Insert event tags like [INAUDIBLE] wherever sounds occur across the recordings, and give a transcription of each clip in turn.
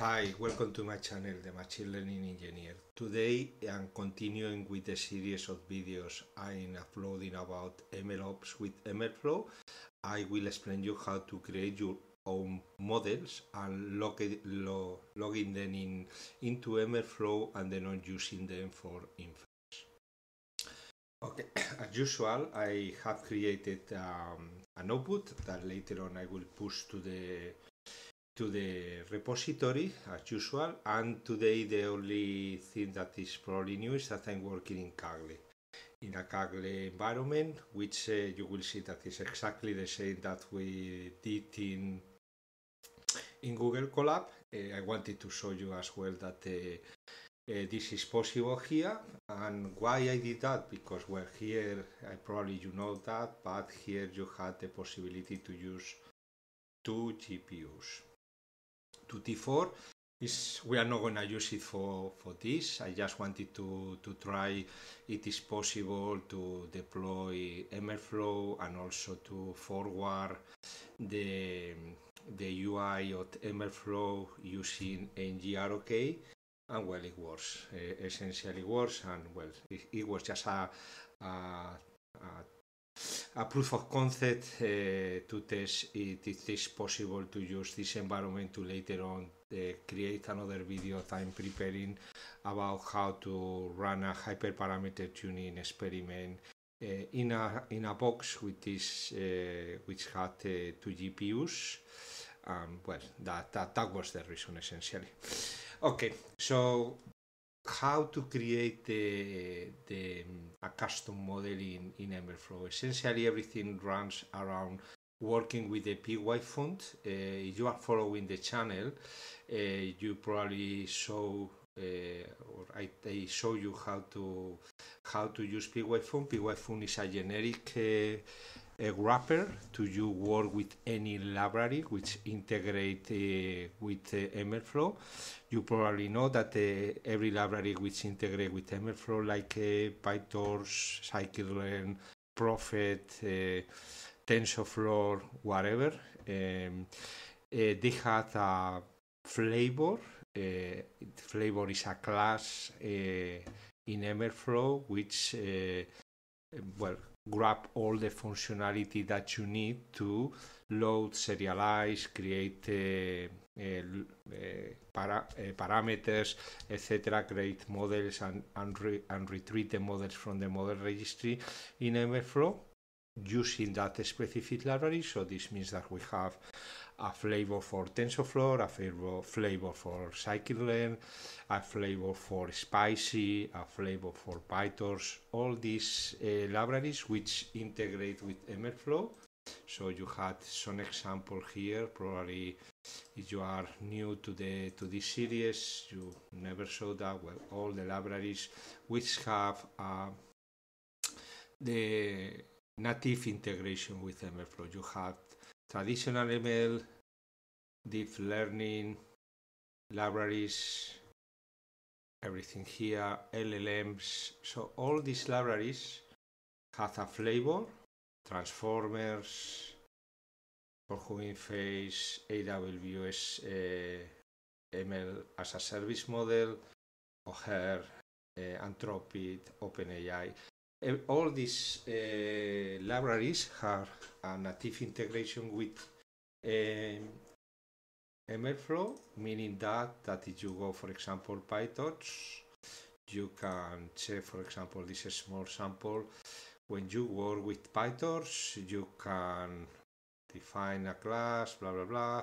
Hi, welcome to my channel, the Machine Learning Engineer. Today I'm continuing with the series of videos I'm uploading about MLOps with MLflow. I will explain you how to create your own models and log lo logging them in into MLflow and then on using them for inference. Okay, [CLEARS THROAT] as usual, I have created um, an output that later on I will push to the to the repository as usual and today the only thing that is probably new is that I'm working in Kaggle in a Kaggle environment which uh, you will see that is exactly the same that we did in in Google Colab uh, I wanted to show you as well that uh, uh this is possible here and why I did that because well here I probably you know that but here you had the possibility to use two GPUs to T4 is we are not going to use it for, for this. I just wanted to, to try it is possible to deploy MLflow and also to forward the, the UI of MLflow using NGROK. And well, it works, uh, essentially works. And well, it, it was just a, a, a a proof of concept uh, to test if it is possible to use this environment to later on uh, create another video that I'm preparing about how to run a hyperparameter tuning experiment uh, in a in a box with this which had two GPUs. Um, well, that, that that was the reason essentially. Okay, so how to create the, the a custom model in, in Emberflow. Essentially, everything runs around working with the PY font. Uh, if you are following the channel, uh, you probably saw uh, or I, I, show you how to how to use PY font. PY font is a generic uh, a wrapper to you work with any library which integrate uh, with uh, MLflow. You probably know that uh, every library which integrate with MLflow, like uh, PyTorch, scikit-learn, Prophet, uh, TensorFlow, whatever, um, uh, they had a flavor. flavor is a class in MLflow which, well grab all the functionality that you need to load, serialize, create uh, uh, para, uh, parameters, etc., create models and, and, re and retrieve the models from the model registry in MFlow using that specific library. So this means that we have a flavor for TensorFlow, a flavor, flavor for scikit-learn, a flavor for Spicy, a flavor for PyTorch, all these uh, libraries which integrate with MLflow. So you had some example here. Probably, if you are new to the to this series, you never saw that. Well, all the libraries which have uh, the native integration with MLflow. You have traditional ML, deep learning, libraries, everything here, LLMs. So all these libraries have a flavor, transformers, for whom face AWS uh, eh, ML as a service model, her uh, eh, Anthropic, OpenAI all these uh, libraries have a native integration with um, MLflow, meaning that that if you go, for example, PyTorch, you can check, for example, this small sample. When you work with PyTorch, you can define a class, blah, blah, blah.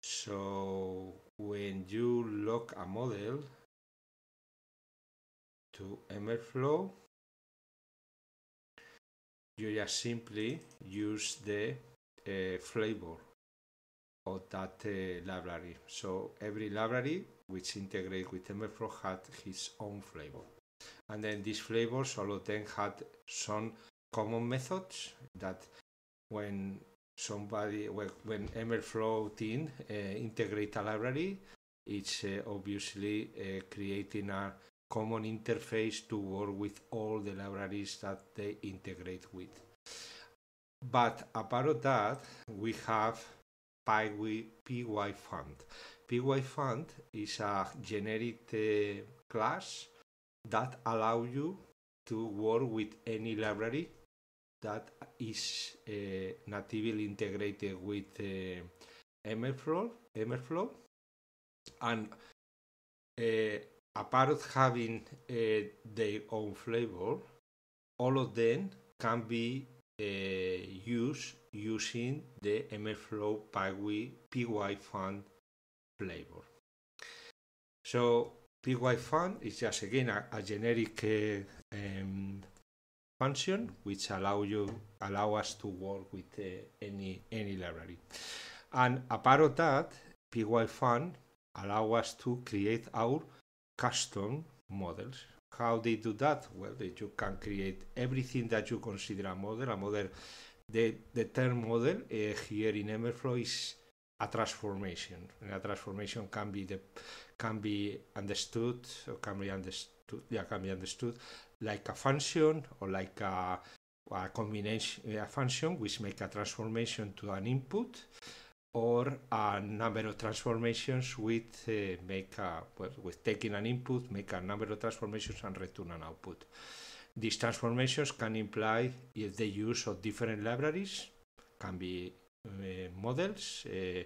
So when you lock a model to MLflow, you just simply use the uh, flavor of that uh, library. So every library which integrates with TensorFlow had his own flavor. And then these flavors, all of them had some common methods that when somebody, when, when MLflow team uh, integrate a library, it's uh, obviously uh, creating a common interface to work with all the libraries that they integrate with. But apart of that, we have PyWi, PyFund. PyFund is a generic uh, class that allows you to work with any library that is uh, natively integrated with uh, MFlow, and uh, apart having uh, their own flavor, all of them can be uh, used using the MLflow PY, PY fund flavor. So PY fund is just again a, a generic uh, um, function which allow you allow us to work with uh, any any library. And apart of that, PY fund allow us to create our custom models. How they do that? Well, that you can create everything that you consider a model. A model, the, the term model uh, here in Emberflow is a transformation. And a transformation can be the, can be understood or can be understood yeah can be understood like a function or like a, a combination a function which make a transformation to an input or a number of transformations with uh, make a, well, with taking an input, make a number of transformations and return an output. These transformations can imply the use of different libraries, can be uh, models, uh,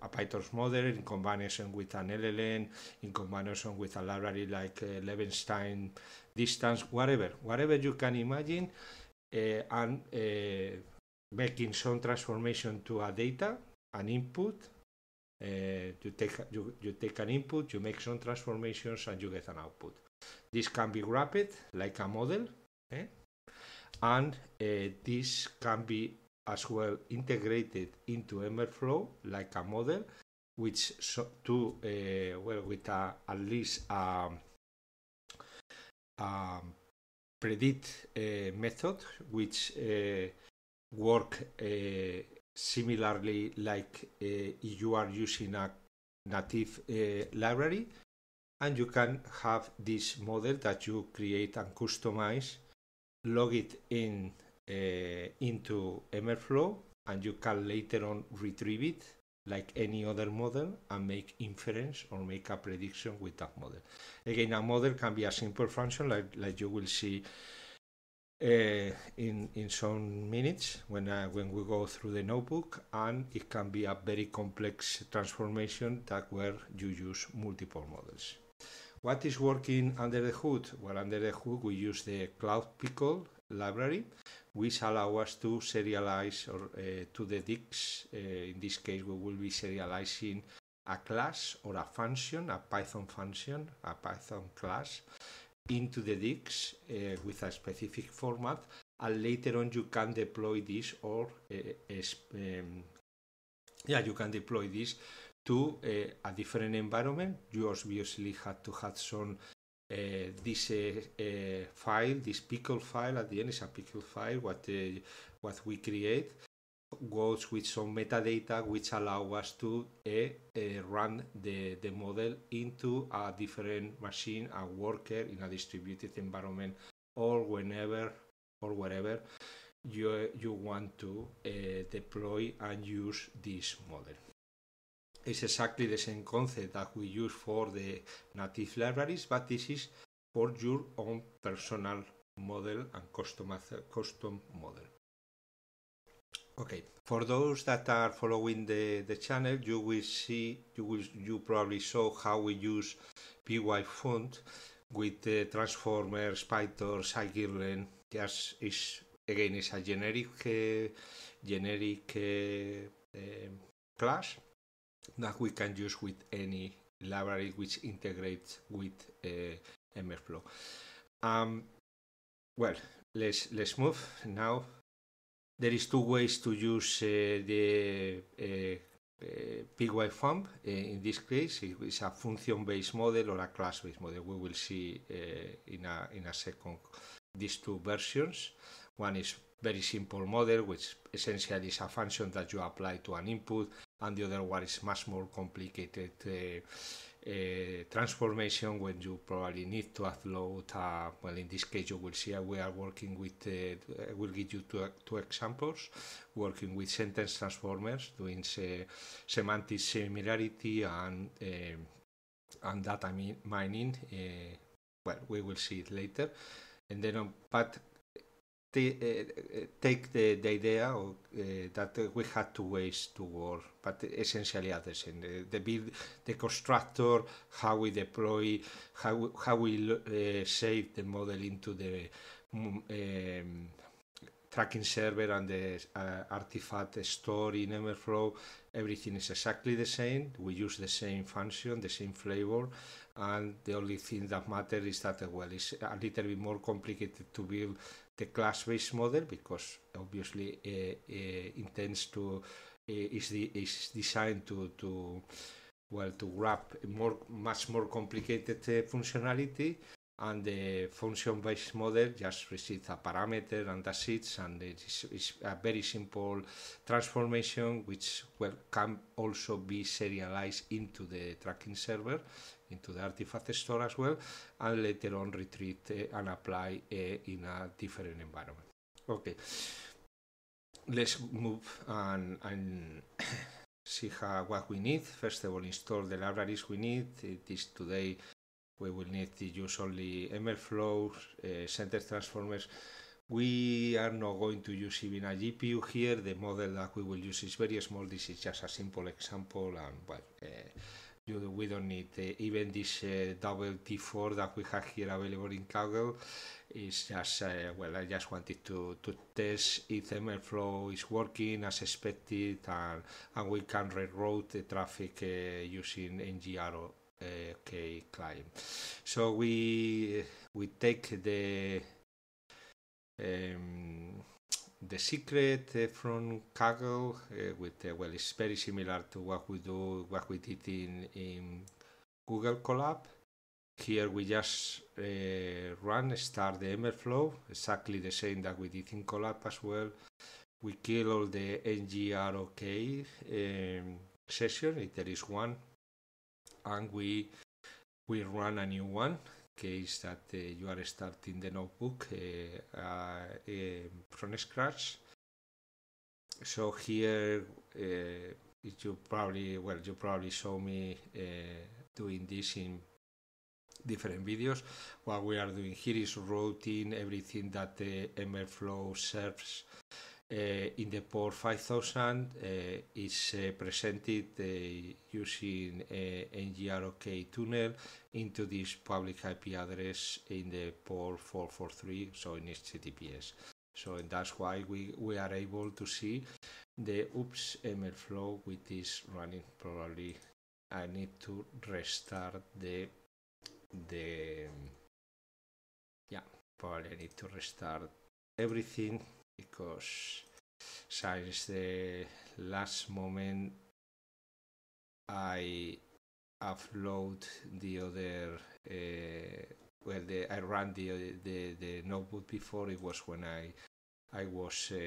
a PyTorch model in combination with an LLM, in combination with a library like uh, Levenstein distance, whatever, whatever you can imagine, uh, and uh, making some transformation to a data an input, uh, you, take, you, you take an input, you make some transformations, and you get an output. This can be wrapped like a model, okay? Eh? and uh, this can be as well integrated into MLflow like a model, which so to uh, well with a, at least a, um, a um, predict uh, method which work similarly like uh, you are using a native uh, library and you can have this model that you create and customize log it in uh, into emerflow and you can later on retrieve it like any other model and make inference or make a prediction with that model again a model can be a simple function like, like you will see uh, in in some minutes when uh, when we go through the notebook and it can be a very complex transformation that where you use multiple models. What is working under the hood? Well, under the hood we use the Cloud Pickle library, which allow us to serialize or uh, to the DICs. Eh, in this case, we will be serializing a class or a function, a Python function, a Python class, into the DIX uh, with a specific format and later on you can deploy this or uh, um, yeah you can deploy this to uh, a different environment you obviously had to have some uh, this uh, uh, file, this pickle file at the end is a pickle file. What what we create, goes with some metadata which allow us to eh, eh, run the, the model into a different machine, a worker in a distributed environment or whenever or wherever you, you want to uh, deploy and use this model. It's exactly the same concept that we use for the native libraries, but this is for your own personal model and custom, custom model. Okay. For those that are following the, the channel, you will see, you will, you probably saw how we use py font with the transformers, spider, scikit-learn. Just is again is a generic uh, generic uh, uh, class that we can use with any library which integrates with uh, MFlow. Um, well, let's let's move now there is two ways to use uh, the uh, uh, PY pump. in this case, it is a function-based model or a class-based model. We will see in a in a second these two versions. One is very simple model, which essentially is a function that you apply to an input, and the other one is much more complicated uh, transformation when you probably need to upload uh, well in this case you will see uh, we are working with uh, I will give you two, two examples working with sentence transformers doing se semantic similarity and uh, and data mining uh, well we will see it later and then on, but Eh, eh, take the, the idea of, uh, that we had two ways to work, but essentially are the same. The, the build, the constructor, how we deploy, how, how we uh, save the model into the um, tracking server and the uh, artifact store in Everflow, everything is exactly the same. We use the same function, the same flavor, and the only thing that matters is that well, it's a little bit more complicated to build the class-based model because obviously uh, uh intends to uh, is the is designed to to well to wrap more much more complicated uh, functionality and the function-based model just receives a parameter and that's it, and it is, is, a very simple transformation which well, can also be serialized into the tracking server into the artifact store as well, and later on retrieve eh, and apply eh, in a different environment. Okay, let's move and, and [COUGHS] see how, what we need. First of all, install the libraries we need. It is today we will need to use only MLflow, uh, eh, sentence transformers. We are not going to use even a GPU here. The model that we will use is very small. This is just a simple example, and You, we don't need uh, even this uh, double T4 that we have here available in Kaggle. It's just, uh, well, I just wanted to, to test if flow is working as expected and, and we can reroute the traffic uh, using NGR uh, K OK client. So we, we take the um, the secret uh, from Kaggle uh, with uh, well, it's very similar to what we do, what we did in in Google Colab. Here we just uh, run start the ML flow, exactly the same that we did in Colab as well. We kill all the ngrok um, session if there is one, and we we run a new one case that uh, you are starting the notebook uh, uh, um, from scratch. So here uh, you probably well you probably saw me doing this in different videos. What we are doing here is routing everything that the MLflow serves Eh, in the port 5000 eh, is eh, presented using a NGROK tunnel into this public IP address in the port 443, so in HTTPS. So and that's why we, we are able to see the oops ML flow with this running probably I need to restart the the yeah probably I need to restart everything because since the last moment I upload the other uh, well the, I ran the, the the notebook before it was when I I was uh,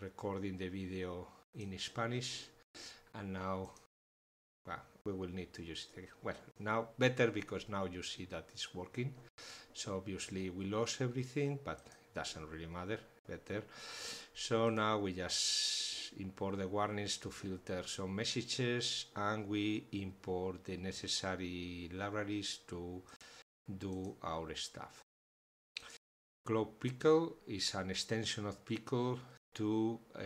recording the video in Spanish and now well, we will need to use it well now better because now you see that it's working so obviously we lost everything but it doesn't really matter better. So now we just import the warnings to filter some messages and we import the necessary libraries to do our stuff. Globe Pickle is an extension of Pickle to uh,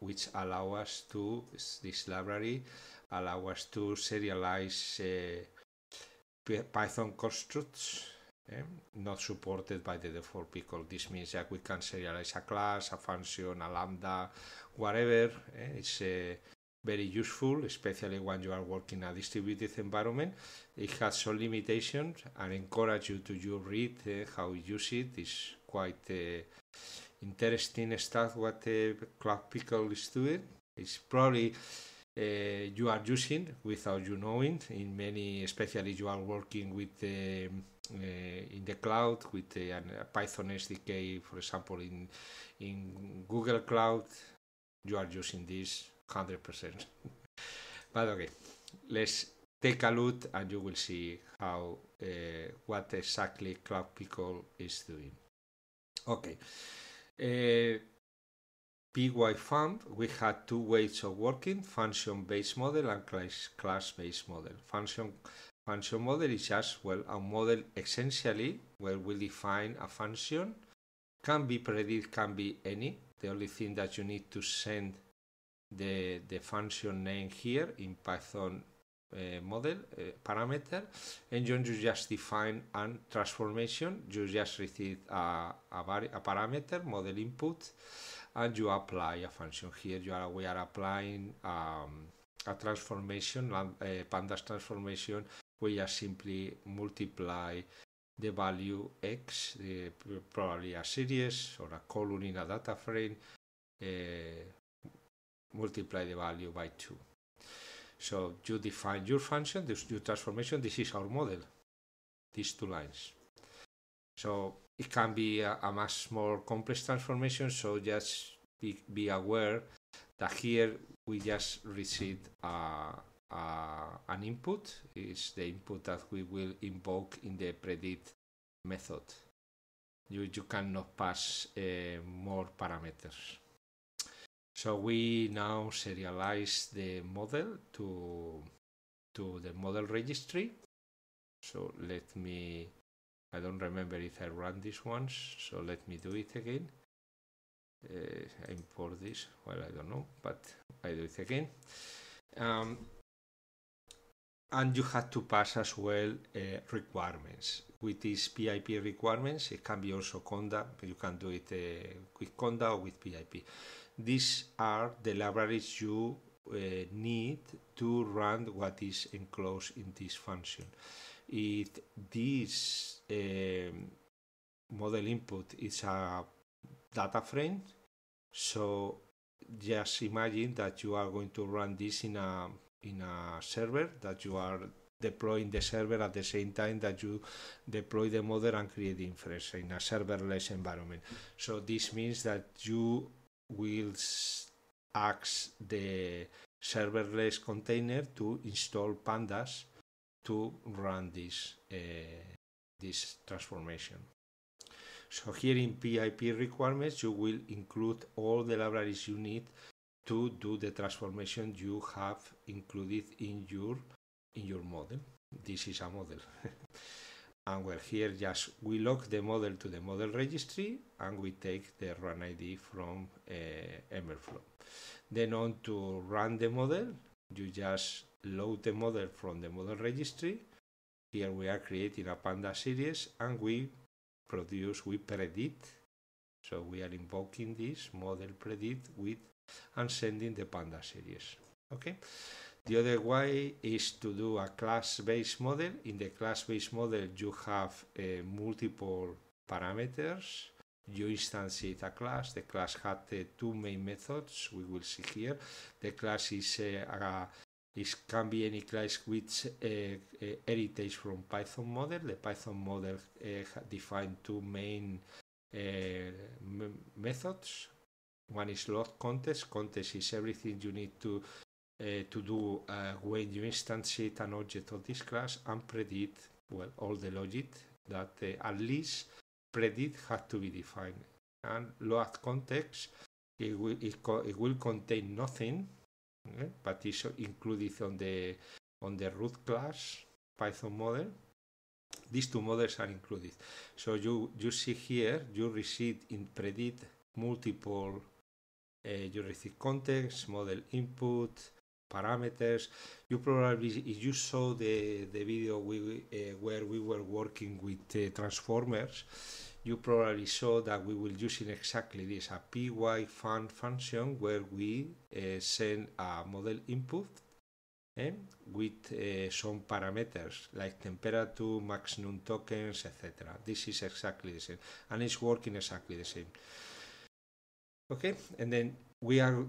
which allow us to this library allow us to serialize uh, Python constructs Eh? not supported by the default pickle. This means that we can serialize a class, a function, a lambda, whatever. Eh, it's uh, very useful, especially when you are working in a distributed environment. It has some limitations and encourage you to you read uh, how you use it. It's quite uh, interesting stuff what uh, Cloud Pickle is doing. It's probably uh, you are using without you knowing in many, especially you are working with um, uh, in the cloud with uh, a Python SDK, for example, in in Google Cloud, you are using this 100%. [LAUGHS] but okay, let's take a look and you will see how uh, what exactly Cloud Pickle is doing. Okay. Uh, we had two ways of working, function-based model and class-based model. Function function model is just, well, a model essentially where we define a function. Can be predict, can be any. The only thing that you need to send the, the function name here in Python uh, model uh, parameter and then you just define a transformation you just receive a, a, a, parameter model input and you apply a function here you are we are applying um, a transformation uh, pandas transformation we just simply multiply the value x, probably a series or a column in a data frame, uh, multiply the value by 2. So you define your function, this your transformation, this is our model, these two lines. So it can be a, a much more complex transformation, so just be, be aware that here we just received a, uh, uh, an input is the input that we will invoke in the predict method. You, you cannot pass uh, more parameters. So we now serialize the model to, to the model registry. So let me, I don't remember if I ran this once, so let me do it again. Uh, import this, well, I don't know, but I do it again. Um, and you have to pass as well uh, requirements. With these PIP requirements, it can be also Conda, but you can do it uh, with Conda or with PIP. These are the libraries you uh, need to run what is enclosed in this function. If this um, model input is a data frame, so just imagine that you are going to run this in a in a server that you are deploying the server at the same time that you deploy the model and create the inference in a serverless environment. So this means that you will ask the serverless container to install pandas to run this uh, this transformation. So here in PIP requirements, you will include all the libraries you need to do the transformation you have included in your in your model. This is a model. [LAUGHS] and we're here just we lock the model to the model registry and we take the run ID from uh, Emerflow. Then on to run the model, you just load the model from the model registry. Here we are creating a panda series and we produce, we predict. So we are invoking this model predict with and sending the Panda series. Okay. The other way is to do a class-based model. In the class-based model, you have uh, multiple parameters. You instantiate a class. The class had uh, two main methods. We will see here. The class is uh, a this can be any class which uh, uh, heritage from Python model. The Python model uh, defined two main uh, methods. One is load context. Context is everything you need to uh, to do uh, when you instantiate an object of this class and predict well all the logic that uh, at least predict has to be defined and load context it will it, co- it will contain nothing okay? but it's included on the on the root class python model these two models are included so you you see here you receive in predict multiple uh, you receive context, model input, parameters. You probably, if you saw the, the video we, uh, where we were working with eh, transformers, you probably saw that we will using exactly this, a py fun function where we send a model input eh, with uh, some parameters like temperature, max num tokens, etc. This is exactly the same, and it's working exactly the same okay and then we are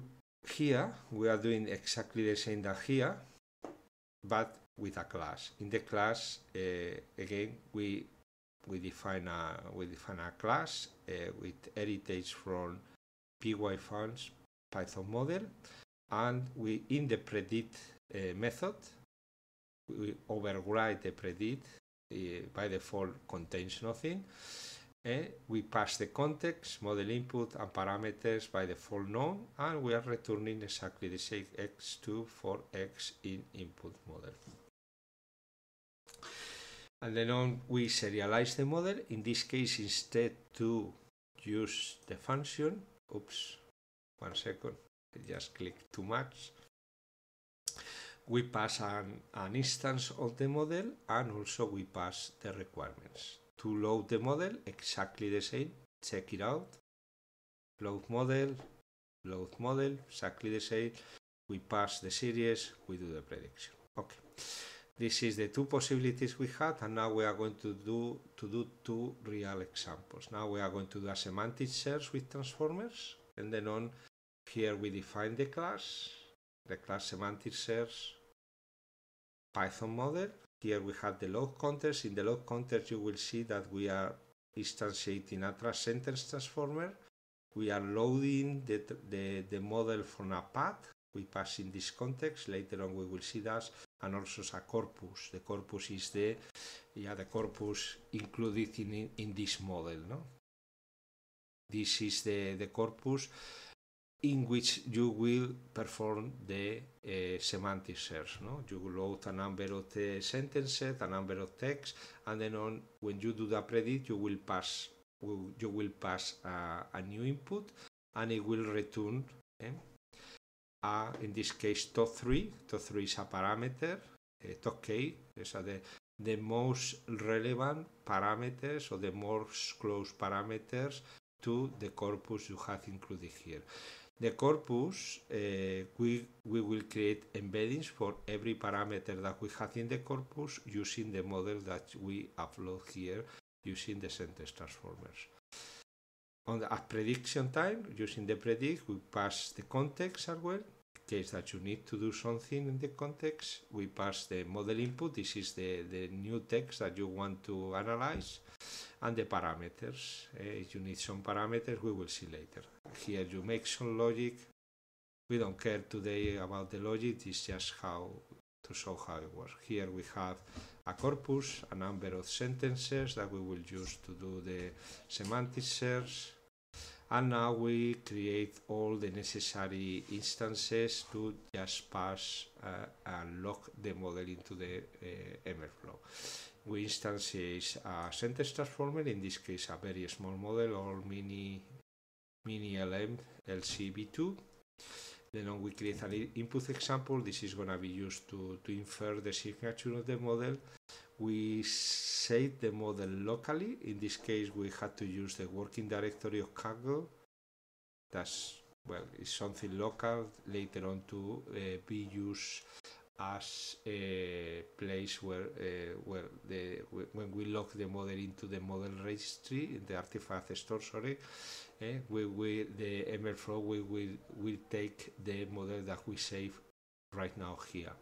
here we are doing exactly the same that here but with a class in the class uh, again we we define a we define a class uh, with heritage from py python model and we in the predict uh, method we override the predict uh, by default contains nothing and eh? we pass the context, model input and parameters by the full known, and we are returning exactly the same x2 for x in input model. And then on we serialize the model, in this case instead to use the function, oops, one second, I just click too much. We pass an, an instance of the model and also we pass the requirements to load the model, exactly the same, check it out, load model, load model, exactly the same, we pass the series, we do the prediction. Okay, this is the two possibilities we had and now we are going to do, to do two real examples. Now we are going to do a semantic search with transformers and then on here we define the class, the class semantic search, Python model, Here we have the load counters. In the load counters, you will see that we are instantiating a sentence transformer. We are loading the, the, the model from a path. We pass in this context. Later on, we will see that. And also a corpus. The corpus is the, yeah, the corpus included in, in this model. No? This is the, the corpus in which you will perform the uh, semantic search. No? You will load a number of the sentences, a number of texts, and then on when you do the predict, you will pass will, you will pass a, a new input, and it will return. eh, a, in this case, top three. Top three is a parameter. Uh, top k is the the most relevant parameters or the most close parameters to the corpus you have included here. The corpus, uh, we, we will create embeddings for every parameter that we have in the corpus using the model that we upload here using the sentence transformers. On the at prediction time, using the predict, we pass the context as well. In case that you need to do something in the context, we pass the model input. This is the, the new text that you want to analyze and the parameters. Uh, if you need some parameters, we will see later here you make some logic. We don't care today about the logic, it's just how to show how it works. Here we have a corpus, a number of sentences that we will use to do the semantic search. And now we create all the necessary instances to just pass uh, and lock the model into the uh, MLflow. We instantiate a sentence transformer, in this case a very small model or mini mini LM, LCB2. Then on we create an input example. This is going to be used to, to infer the signature of the model. We save the model locally. In this case, we had to use the working directory of Kaggle. That's, well, it's something local later on to uh, be used as a place where, uh, where the, when we lock the model into the model registry, in the artifact store, sorry, eh, we will, the MLflow we will, will take the model that we save right now here.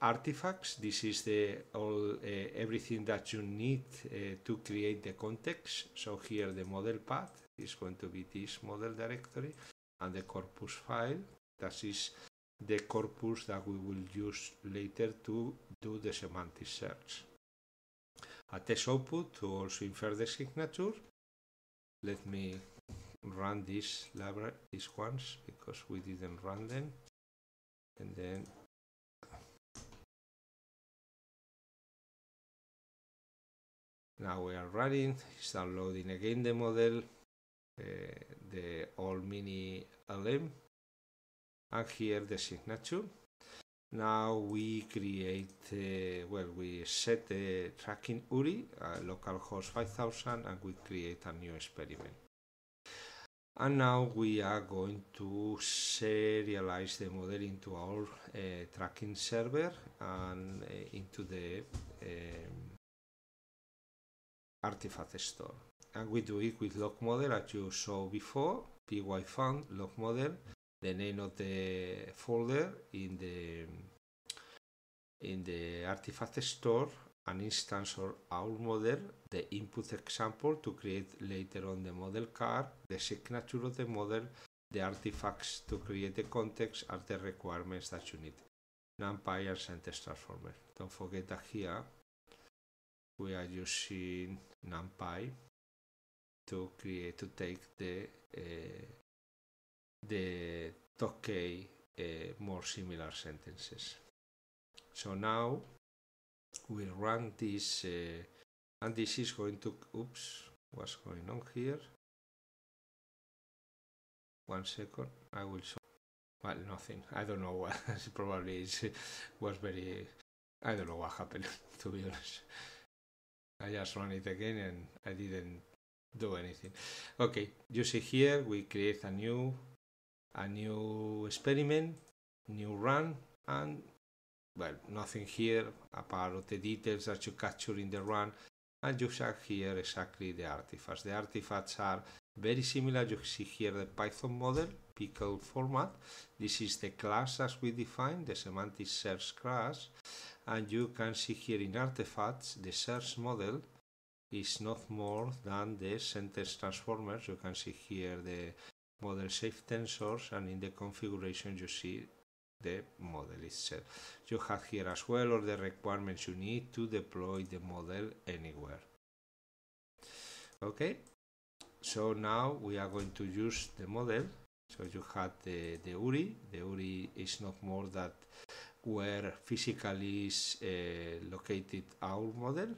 Artifacts, this is the all uh, everything that you need uh, to create the context. So here the model path is going to be this model directory and the corpus file. That is the corpus that we will use later to do the semantic search. A test output to also infer the signature. Let me run these labra these ones because we didn't run them and then now we are running it's downloading again the model uh, the old mini LM and here the signature now we create uh, well we set the tracking URI uh, localhost 5000 and we create a new experiment and now we are going to serialize the model into our uh, tracking server and uh, into the um, artifact store and we do it with log model as you saw before py log model the name of the folder in the in the artifact store an instance or our model, the input example to create later on the model card, the signature of the model, the artifacts to create the context are the requirements that you need. NumPy and sentence transformer. Don't forget that here we are using NumPy to create to take the uh, the Tokay eh, more similar sentences. So now we'll run this uh, and this is going to oops what's going on here one second I will show well nothing I don't know what [LAUGHS] probably it was very I don't know what happened [LAUGHS] to be honest I just run it again and I didn't do anything okay you see here we create a new a new experiment new run and well, nothing here apart of the details that you capture in the run, and you have here exactly the artifacts. The artifacts are very similar. You see here the Python model, pickle format. This is the class as we define, the semantic search class. And you can see here in artifacts, the search model is not more than the sentence transformers. You can see here the model safe tensors, and in the configuration, you see the model itself. You have here as well all the requirements you need to deploy the model anywhere. Okay, so now we are going to use the model. So you had the, the URI. The URI is not more that where physically is uh, located our model.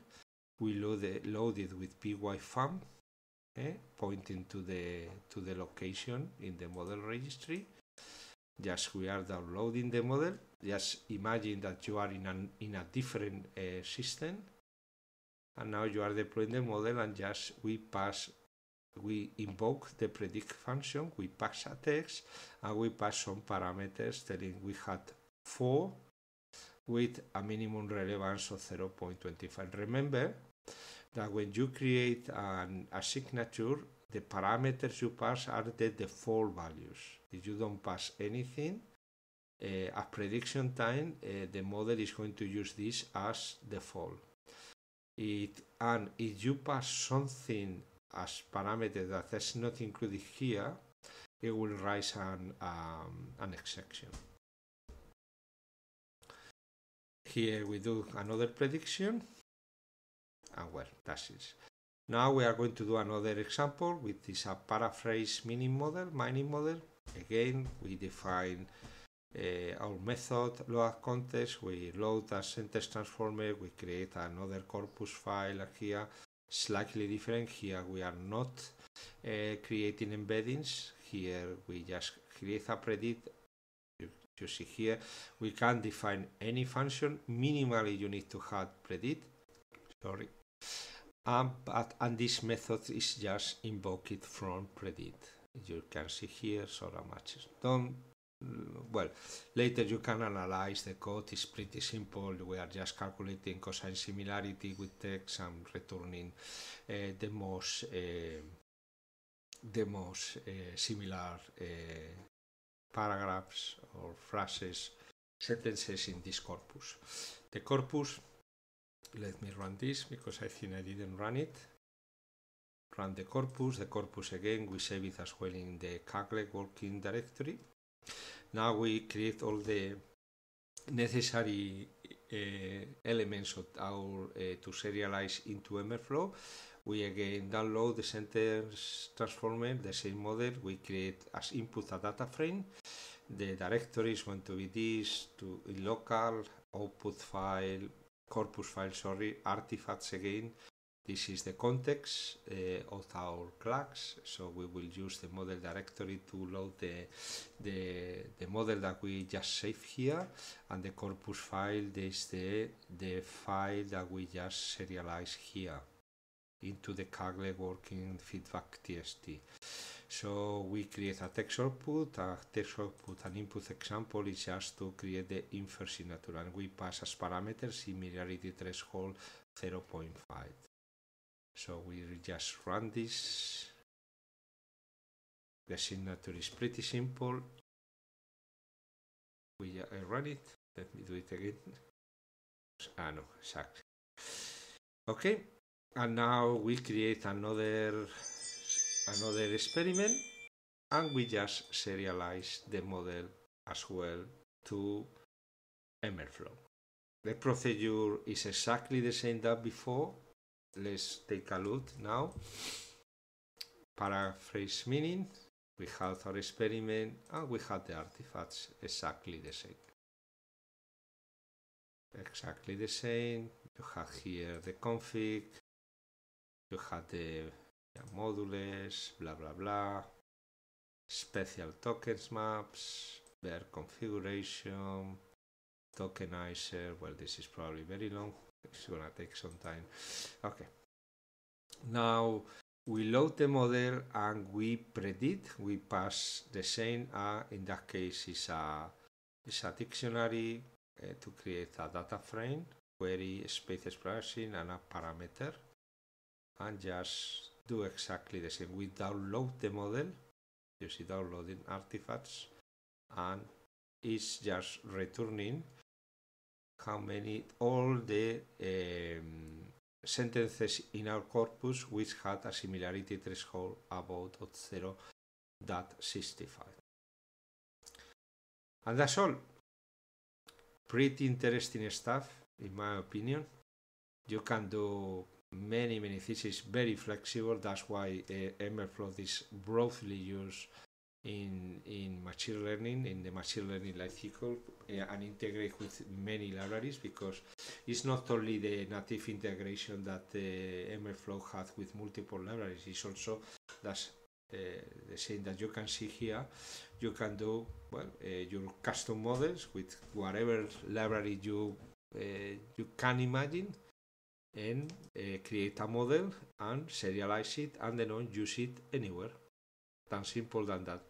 We load it, eh, load it with pyfam, okay? Eh, pointing to the to the location in the model registry just we are downloading the model just imagine that you are in an in a different uh, system and now you are deploying the model and just we pass we invoke the predict function we pass a text and we pass some parameters telling we had four with a minimum relevance of 0.25 remember that when you create an, a signature the parameters you pass are the default values. If you don't pass anything, uh, at prediction time, uh, the model is going to use this as default. It, and if you pass something as parameter that is not included here, it will raise an, um, an exception. Here we do another prediction, and well, that's it. Now we are going to do another example which is a paraphrase mining model, mining model. Again, we define uh, our method load context, we load a sentence transformer, we create another corpus file here, slightly different. Here we are not uh, creating embeddings, here we just create a predict. You, you see here, we can define any function. Minimally, you need to have predict. Sorry. Um, but, and this method is just invoked from predict. You can see here Sora matches. Don't, mm, well, later you can analyze the code. It's pretty simple. We are just calculating cosine similarity with text and returning uh, the most uh, the most uh, similar uh, paragraphs or phrases, sentences in this corpus. The corpus let me run this because I think I didn't run it. Run the corpus. The corpus again, we save it as well in the Kaggle working directory. Now we create all the necessary uh, elements of our uh, to serialize into MFlow. We again download the sentence transformer, the same model. We create as input a data frame. The directory is going to be this to local output file corpus file, sorry, artifacts again. This is the context uh, of our clocks, so we will use the model directory to load the, the, the model that we just saved here, and the corpus file is the, the file that we just serialized here into the Kaggle working feedback TST. So we create a texture output, a texture output, an input example is just to create the infer signature and we pass as parameters similarity threshold 0.5. So we just run this. The signature is pretty simple. We uh, run it. Let me do it again. Ah no, exactly. Okay, and now we create another another experiment and we just serialize the model as well to Emmerflow. The procedure is exactly the same that before. Let's take a look now. Paraphrase meaning, we have our experiment and we have the artifacts exactly the same. Exactly the same. You have here the config, you have the módules, bla bla bla, special tokens maps, their configuration, tokenizer. Well, this is probably very long. It's gonna take some time. Okay. Now we load the model and we predict, we pass the same, uh, in that case is a, is a dictionary uh, to create a data frame, query, space expression and a parameter and just do exactly the same. We download the model, you see downloading artifacts, and it's just returning how many, all the um, sentences in our corpus which had a similarity threshold about 0.65. And that's all. Pretty interesting stuff, in my opinion. You can do many many theses very flexible that's why uh, eh, is broadly used in in machine learning in the machine learning lifecycle uh, eh, and integrate with many libraries because it's not only the native integration that uh, eh, MLflow has with multiple libraries it's also that's uh, the same that you can see here you can do well uh, your custom models with whatever library you you can imagine and uh, eh, create a model and serialize it and then on use it anywhere. Tan simple than that.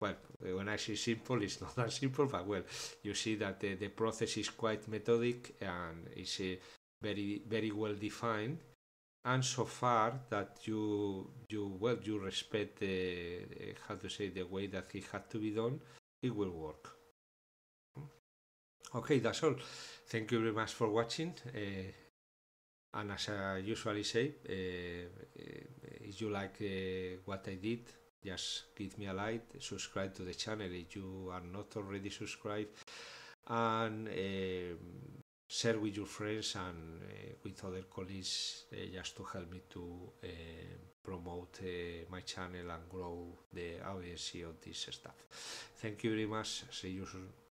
Well, eh, when I say simple, it's [LAUGHS] not that simple, but well, you see that the, the process is quite methodic and it's uh, eh, very very well defined. And so far that you you well you respect the how to say the way that it had to be done, it will work. Okay, that's all. Thank you very much for watching. Uh, and as I usually say, eh, eh, if you like eh, what I did, just give me a like, subscribe to the channel if you are not already subscribed, and share with your friends and uh, with other colleagues uh, just to help me to uh, promote my channel and grow the audience of this stuff. Thank you very much. See you soon.